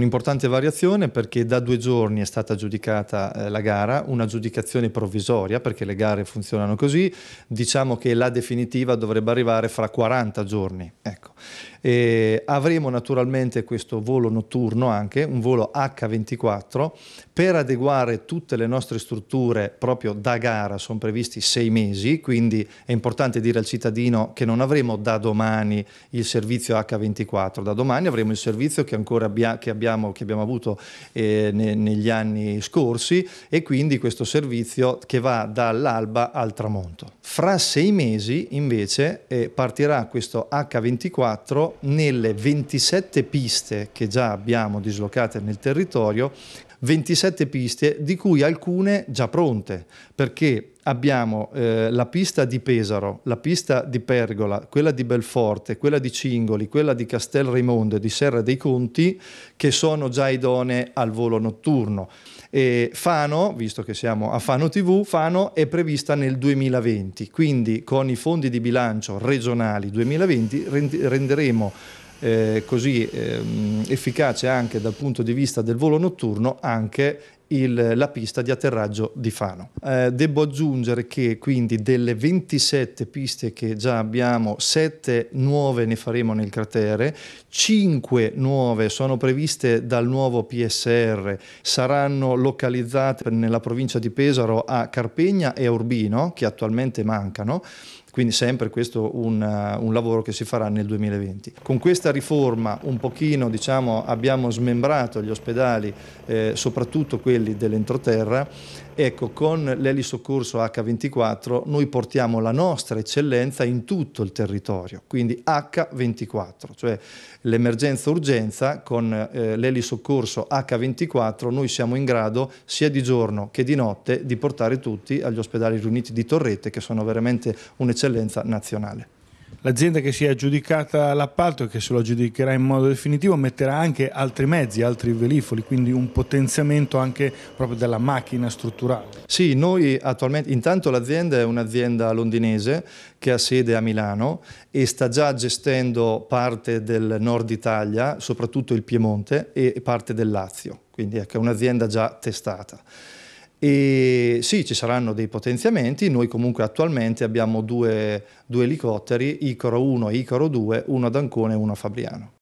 un'importante variazione perché da due giorni è stata giudicata eh, la gara, una giudicazione provvisoria perché le gare funzionano così, diciamo che la definitiva dovrebbe arrivare fra 40 giorni. Ecco. Eh, avremo naturalmente questo volo notturno anche, un volo H24, per adeguare tutte le nostre strutture proprio da gara sono previsti sei mesi, quindi è importante dire al cittadino che non avremo da domani il servizio H24, da domani avremo il servizio che ancora abbia, che abbiamo, che abbiamo, avuto eh, ne, negli anni scorsi e quindi questo servizio che va dall'alba al tramonto. Fra sei mesi invece eh, partirà questo H24 nelle 27 piste che già abbiamo dislocate nel territorio, 27 piste di cui alcune già pronte, perché abbiamo eh, la pista di Pesaro, la pista di Pergola, quella di Belforte, quella di Cingoli, quella di Castel Raimondo e di Serra dei Conti, che sono già idonee al volo notturno. E Fano, visto che siamo a Fano TV, Fano è prevista nel 2020, quindi con i fondi di bilancio regionali 2020 renderemo eh, così ehm, efficace anche dal punto di vista del volo notturno anche il, la pista di atterraggio di Fano. Eh, devo aggiungere che quindi delle 27 piste che già abbiamo, 7 nuove ne faremo nel cratere, 5 nuove sono previste dal nuovo PSR, saranno localizzate nella provincia di Pesaro a Carpegna e a Urbino, che attualmente mancano, quindi sempre questo un, eh, un lavoro che si farà nel 2020. Con questa riforma un pochino diciamo, abbiamo smembrato gli ospedali, eh, soprattutto quelli dell'entroterra, ecco con l'elisoccorso H24 noi portiamo la nostra eccellenza in tutto il territorio, quindi H24, cioè l'emergenza urgenza con eh, l'elisoccorso H24 noi siamo in grado sia di giorno che di notte di portare tutti agli ospedali riuniti di Torrette che sono veramente un'eccellenza eccellenza nazionale. L'azienda che si è aggiudicata l'appalto e che se lo aggiudicherà in modo definitivo metterà anche altri mezzi, altri velifoli, quindi un potenziamento anche proprio della macchina strutturale. Sì, noi attualmente, intanto l'azienda è un'azienda londinese che ha sede a Milano e sta già gestendo parte del nord Italia, soprattutto il Piemonte e parte del Lazio, quindi ecco, è un'azienda già testata. E sì, ci saranno dei potenziamenti, noi comunque attualmente abbiamo due, due elicotteri, Icaro 1 e Icaro 2, uno ad Ancona e uno a Fabriano.